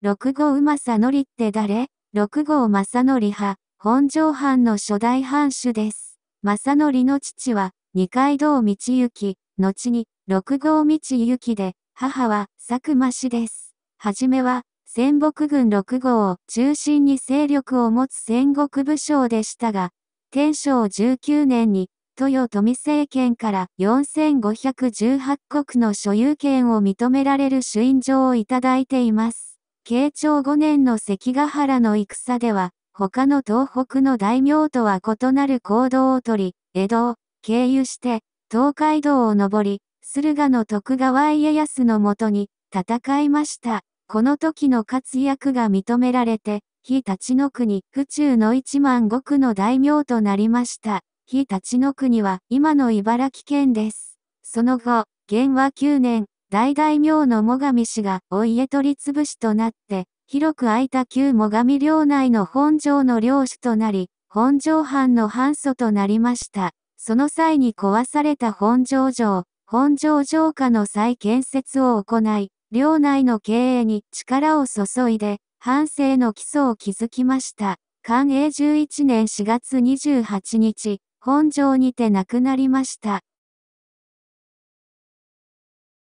六号馬正則って誰六号正則派、本城藩の初代藩主です。正則の父は、二階堂道行、後に、六号道行で、母は、佐久間氏です。はじめは、戦北軍六号を中心に勢力を持つ戦国武将でしたが、天正19年に、豊臣政権から4518国の所有権を認められる主印状をいただいています。慶長5年の関ヶ原の戦では、他の東北の大名とは異なる行動をとり、江戸を経由して、東海道を登り、駿河の徳川家康のもとに戦いました。この時の活躍が認められて、非立の国、府中の一万石の大名となりました。非立の国は今の茨城県です。その後、元和9年、大大名の最上氏がお家取り潰しとなって、広く空いた旧最上領内の本城の領主となり、本城藩の藩祖となりました。その際に壊された本城城、本城城下の再建設を行い、領内の経営に力を注いで、藩政の基礎を築きました。寛永11年4月28日、本城にて亡くなりました。